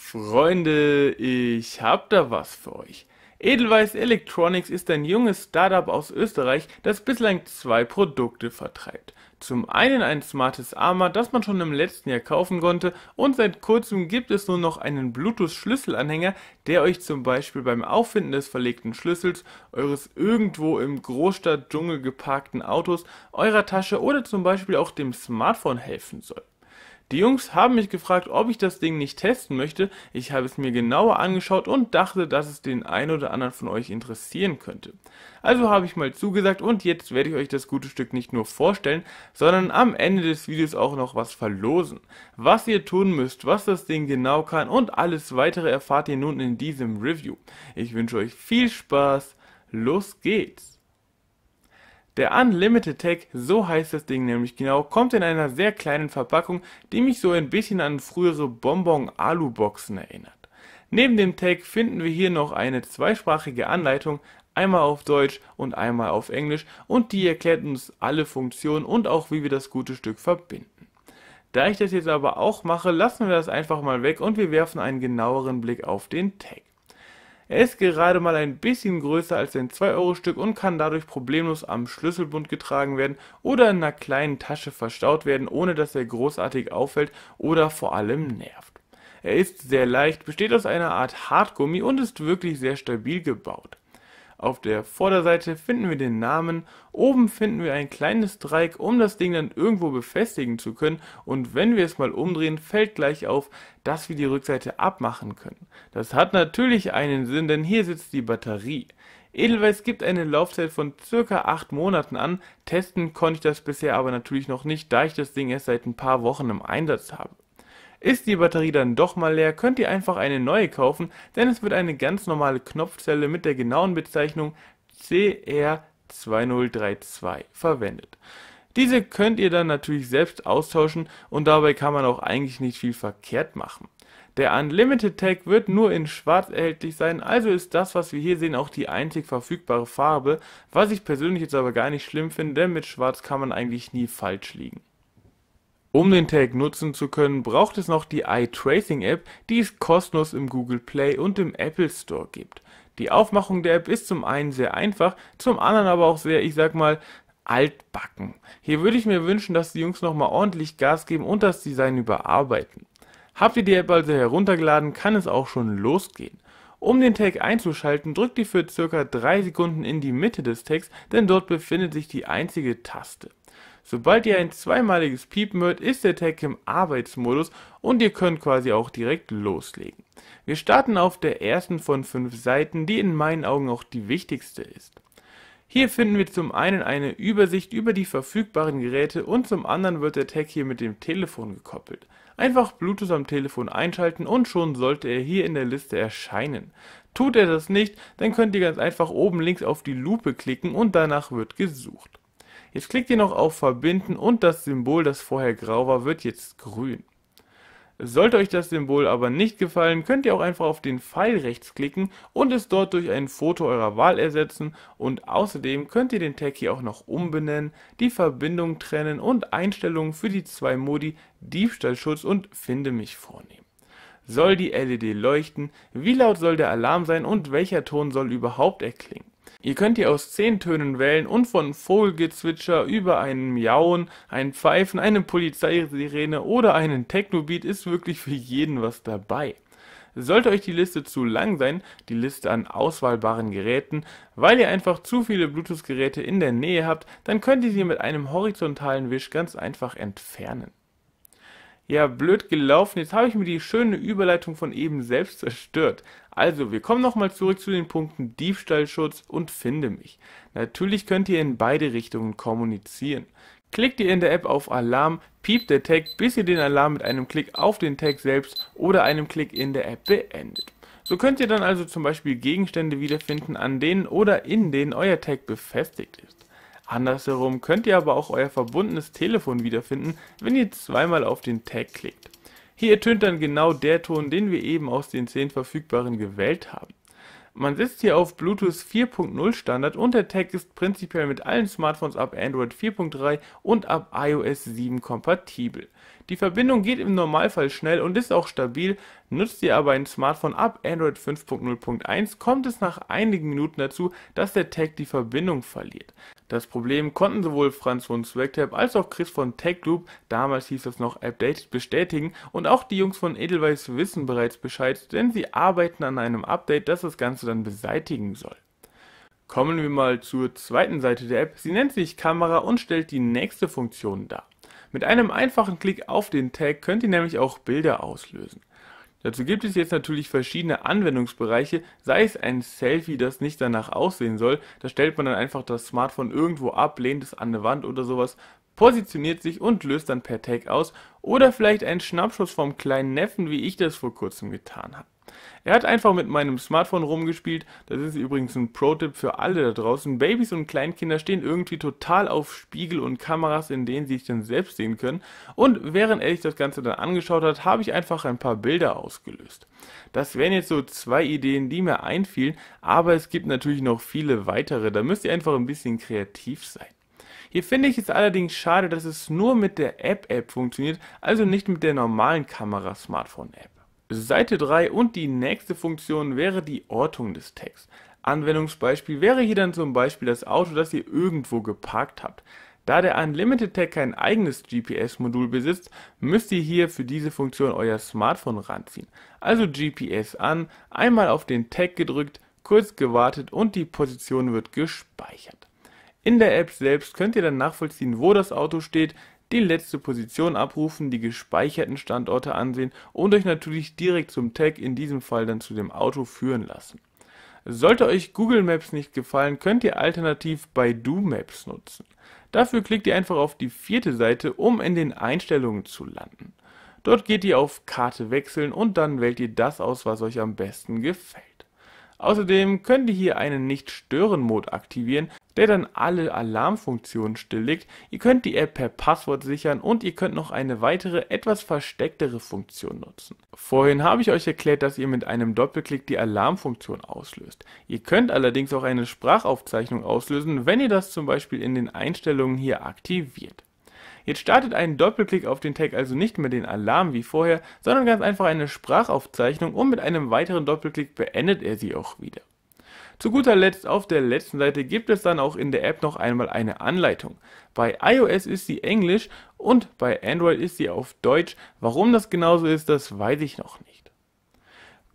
Freunde, ich hab da was für euch. Edelweiss Electronics ist ein junges Startup aus Österreich, das bislang zwei Produkte vertreibt. Zum einen ein smartes Armor, das man schon im letzten Jahr kaufen konnte und seit kurzem gibt es nur noch einen Bluetooth-Schlüsselanhänger, der euch zum Beispiel beim Auffinden des verlegten Schlüssels, eures irgendwo im Großstadtdschungel geparkten Autos, eurer Tasche oder zum Beispiel auch dem Smartphone helfen soll. Die Jungs haben mich gefragt, ob ich das Ding nicht testen möchte. Ich habe es mir genauer angeschaut und dachte, dass es den ein oder anderen von euch interessieren könnte. Also habe ich mal zugesagt und jetzt werde ich euch das gute Stück nicht nur vorstellen, sondern am Ende des Videos auch noch was verlosen. Was ihr tun müsst, was das Ding genau kann und alles weitere erfahrt ihr nun in diesem Review. Ich wünsche euch viel Spaß, los geht's! Der Unlimited Tag, so heißt das Ding nämlich genau, kommt in einer sehr kleinen Verpackung, die mich so ein bisschen an frühere Bonbon-Alu-Boxen erinnert. Neben dem Tag finden wir hier noch eine zweisprachige Anleitung, einmal auf Deutsch und einmal auf Englisch und die erklärt uns alle Funktionen und auch wie wir das gute Stück verbinden. Da ich das jetzt aber auch mache, lassen wir das einfach mal weg und wir werfen einen genaueren Blick auf den Tag. Er ist gerade mal ein bisschen größer als ein 2-Euro-Stück und kann dadurch problemlos am Schlüsselbund getragen werden oder in einer kleinen Tasche verstaut werden, ohne dass er großartig auffällt oder vor allem nervt. Er ist sehr leicht, besteht aus einer Art Hartgummi und ist wirklich sehr stabil gebaut. Auf der Vorderseite finden wir den Namen, oben finden wir ein kleines Dreieck, um das Ding dann irgendwo befestigen zu können und wenn wir es mal umdrehen, fällt gleich auf, dass wir die Rückseite abmachen können. Das hat natürlich einen Sinn, denn hier sitzt die Batterie. Edelweiss gibt eine Laufzeit von circa 8 Monaten an, testen konnte ich das bisher aber natürlich noch nicht, da ich das Ding erst seit ein paar Wochen im Einsatz habe. Ist die Batterie dann doch mal leer, könnt ihr einfach eine neue kaufen, denn es wird eine ganz normale Knopfzelle mit der genauen Bezeichnung CR2032 verwendet. Diese könnt ihr dann natürlich selbst austauschen und dabei kann man auch eigentlich nicht viel verkehrt machen. Der Unlimited Tag wird nur in schwarz erhältlich sein, also ist das, was wir hier sehen, auch die einzig verfügbare Farbe, was ich persönlich jetzt aber gar nicht schlimm finde, denn mit schwarz kann man eigentlich nie falsch liegen. Um den Tag nutzen zu können, braucht es noch die iTracing App, die es kostenlos im Google Play und im Apple Store gibt. Die Aufmachung der App ist zum einen sehr einfach, zum anderen aber auch sehr, ich sag mal, altbacken. Hier würde ich mir wünschen, dass die Jungs nochmal ordentlich Gas geben und das Design überarbeiten. Habt ihr die App also heruntergeladen, kann es auch schon losgehen. Um den Tag einzuschalten, drückt ihr für circa 3 Sekunden in die Mitte des Tags, denn dort befindet sich die einzige Taste. Sobald ihr ein zweimaliges Piepen hört, ist der Tag im Arbeitsmodus und ihr könnt quasi auch direkt loslegen. Wir starten auf der ersten von fünf Seiten, die in meinen Augen auch die wichtigste ist. Hier finden wir zum einen eine Übersicht über die verfügbaren Geräte und zum anderen wird der Tag hier mit dem Telefon gekoppelt. Einfach Bluetooth am Telefon einschalten und schon sollte er hier in der Liste erscheinen. Tut er das nicht, dann könnt ihr ganz einfach oben links auf die Lupe klicken und danach wird gesucht. Jetzt klickt ihr noch auf Verbinden und das Symbol, das vorher grau war, wird jetzt grün. Sollte euch das Symbol aber nicht gefallen, könnt ihr auch einfach auf den Pfeil rechts klicken und es dort durch ein Foto eurer Wahl ersetzen und außerdem könnt ihr den Tag hier auch noch umbenennen, die Verbindung trennen und Einstellungen für die zwei Modi Diebstahlschutz und Finde mich vornehmen. Soll die LED leuchten? Wie laut soll der Alarm sein und welcher Ton soll überhaupt erklingen? Ihr könnt hier aus 10 Tönen wählen und von Vogelgezwitscher über einen Miauen, ein Pfeifen, eine Polizeisirene oder einen Technobeat ist wirklich für jeden was dabei. Sollte euch die Liste zu lang sein, die Liste an auswahlbaren Geräten, weil ihr einfach zu viele Bluetooth-Geräte in der Nähe habt, dann könnt ihr sie mit einem horizontalen Wisch ganz einfach entfernen. Ja, blöd gelaufen. Jetzt habe ich mir die schöne Überleitung von eben selbst zerstört. Also, wir kommen nochmal zurück zu den Punkten Diebstahlschutz und Finde mich. Natürlich könnt ihr in beide Richtungen kommunizieren. Klickt ihr in der App auf Alarm, piept der Tag, bis ihr den Alarm mit einem Klick auf den Tag selbst oder einem Klick in der App beendet. So könnt ihr dann also zum Beispiel Gegenstände wiederfinden, an denen oder in denen euer Tag befestigt ist. Andersherum könnt ihr aber auch euer verbundenes Telefon wiederfinden, wenn ihr zweimal auf den Tag klickt. Hier ertönt dann genau der Ton, den wir eben aus den 10 verfügbaren gewählt haben. Man sitzt hier auf Bluetooth 4.0 Standard und der Tag ist prinzipiell mit allen Smartphones ab Android 4.3 und ab iOS 7 kompatibel. Die Verbindung geht im Normalfall schnell und ist auch stabil, Nutzt ihr aber ein Smartphone ab Android 5.0.1, kommt es nach einigen Minuten dazu, dass der Tag die Verbindung verliert. Das Problem konnten sowohl Franz von Swagtab als auch Chris von TechLoop, damals hieß es noch Updated, bestätigen und auch die Jungs von Edelweiss wissen bereits Bescheid, denn sie arbeiten an einem Update, das das Ganze dann beseitigen soll. Kommen wir mal zur zweiten Seite der App. Sie nennt sich Kamera und stellt die nächste Funktion dar. Mit einem einfachen Klick auf den Tag könnt ihr nämlich auch Bilder auslösen. Dazu gibt es jetzt natürlich verschiedene Anwendungsbereiche, sei es ein Selfie, das nicht danach aussehen soll, da stellt man dann einfach das Smartphone irgendwo ab, lehnt es an eine Wand oder sowas, positioniert sich und löst dann per Take aus oder vielleicht einen Schnappschuss vom kleinen Neffen, wie ich das vor kurzem getan habe. Er hat einfach mit meinem Smartphone rumgespielt, das ist übrigens ein Pro-Tipp für alle da draußen. Babys und Kleinkinder stehen irgendwie total auf Spiegel und Kameras, in denen sie sich dann selbst sehen können. Und während er sich das Ganze dann angeschaut hat, habe ich einfach ein paar Bilder ausgelöst. Das wären jetzt so zwei Ideen, die mir einfielen, aber es gibt natürlich noch viele weitere, da müsst ihr einfach ein bisschen kreativ sein. Hier finde ich es allerdings schade, dass es nur mit der App-App funktioniert, also nicht mit der normalen Kamera-Smartphone-App. Seite 3 und die nächste Funktion wäre die Ortung des Tags. Anwendungsbeispiel wäre hier dann zum Beispiel das Auto, das ihr irgendwo geparkt habt. Da der Unlimited Tag kein eigenes GPS-Modul besitzt, müsst ihr hier für diese Funktion euer Smartphone ranziehen. Also GPS an, einmal auf den Tag gedrückt, kurz gewartet und die Position wird gespeichert. In der App selbst könnt ihr dann nachvollziehen, wo das Auto steht, die letzte Position abrufen, die gespeicherten Standorte ansehen und euch natürlich direkt zum Tag, in diesem Fall dann zu dem Auto, führen lassen. Sollte euch Google Maps nicht gefallen, könnt ihr alternativ Baidu Maps nutzen. Dafür klickt ihr einfach auf die vierte Seite, um in den Einstellungen zu landen. Dort geht ihr auf Karte wechseln und dann wählt ihr das aus, was euch am besten gefällt. Außerdem könnt ihr hier einen Nicht-Stören-Mode aktivieren, der dann alle Alarmfunktionen stilllegt. Ihr könnt die App per Passwort sichern und ihr könnt noch eine weitere, etwas verstecktere Funktion nutzen. Vorhin habe ich euch erklärt, dass ihr mit einem Doppelklick die Alarmfunktion auslöst. Ihr könnt allerdings auch eine Sprachaufzeichnung auslösen, wenn ihr das zum Beispiel in den Einstellungen hier aktiviert. Jetzt startet ein Doppelklick auf den Tag also nicht mehr den Alarm wie vorher, sondern ganz einfach eine Sprachaufzeichnung und mit einem weiteren Doppelklick beendet er sie auch wieder. Zu guter Letzt auf der letzten Seite gibt es dann auch in der App noch einmal eine Anleitung. Bei iOS ist sie Englisch und bei Android ist sie auf Deutsch. Warum das genauso ist, das weiß ich noch nicht.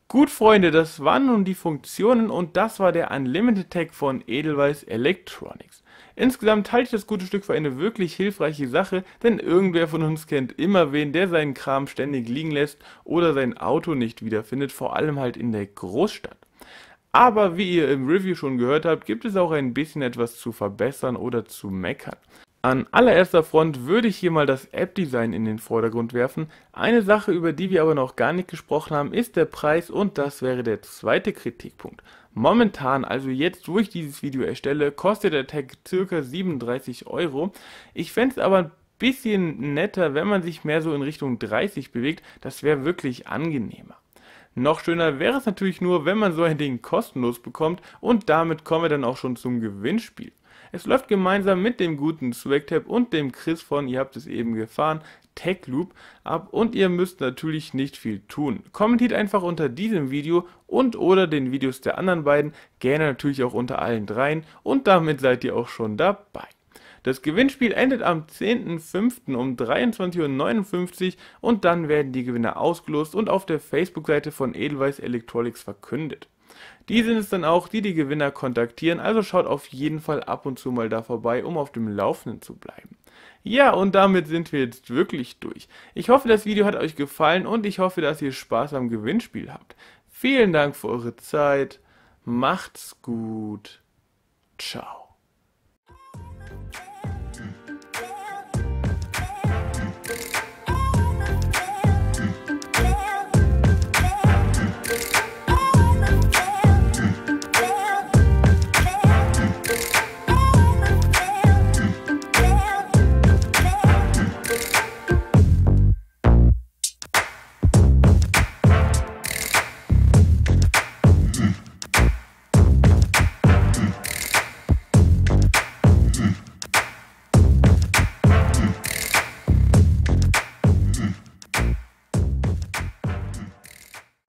Gut Freunde, das waren nun die Funktionen und das war der Unlimited Tag von Edelweiss Electronics. Insgesamt halte ich das gute Stück für eine wirklich hilfreiche Sache, denn irgendwer von uns kennt immer wen, der seinen Kram ständig liegen lässt oder sein Auto nicht wiederfindet, vor allem halt in der Großstadt. Aber wie ihr im Review schon gehört habt, gibt es auch ein bisschen etwas zu verbessern oder zu meckern. An allererster Front würde ich hier mal das App-Design in den Vordergrund werfen. Eine Sache, über die wir aber noch gar nicht gesprochen haben, ist der Preis und das wäre der zweite Kritikpunkt. Momentan, also jetzt, wo ich dieses Video erstelle, kostet der Tag ca. 37 Euro. Ich fände es aber ein bisschen netter, wenn man sich mehr so in Richtung 30 bewegt. Das wäre wirklich angenehmer. Noch schöner wäre es natürlich nur, wenn man so ein Ding kostenlos bekommt und damit kommen wir dann auch schon zum Gewinnspiel. Es läuft gemeinsam mit dem guten Swagtap und dem Chris von, ihr habt es eben gefahren, TechLoop ab und ihr müsst natürlich nicht viel tun. Kommentiert einfach unter diesem Video und oder den Videos der anderen beiden, gerne natürlich auch unter allen dreien und damit seid ihr auch schon dabei. Das Gewinnspiel endet am 10.05. um 23.59 Uhr und dann werden die Gewinner ausgelost und auf der Facebook-Seite von Edelweiss Electronics verkündet. Die sind es dann auch, die die Gewinner kontaktieren, also schaut auf jeden Fall ab und zu mal da vorbei, um auf dem Laufenden zu bleiben. Ja, und damit sind wir jetzt wirklich durch. Ich hoffe, das Video hat euch gefallen und ich hoffe, dass ihr Spaß am Gewinnspiel habt. Vielen Dank für eure Zeit. Macht's gut. Ciao.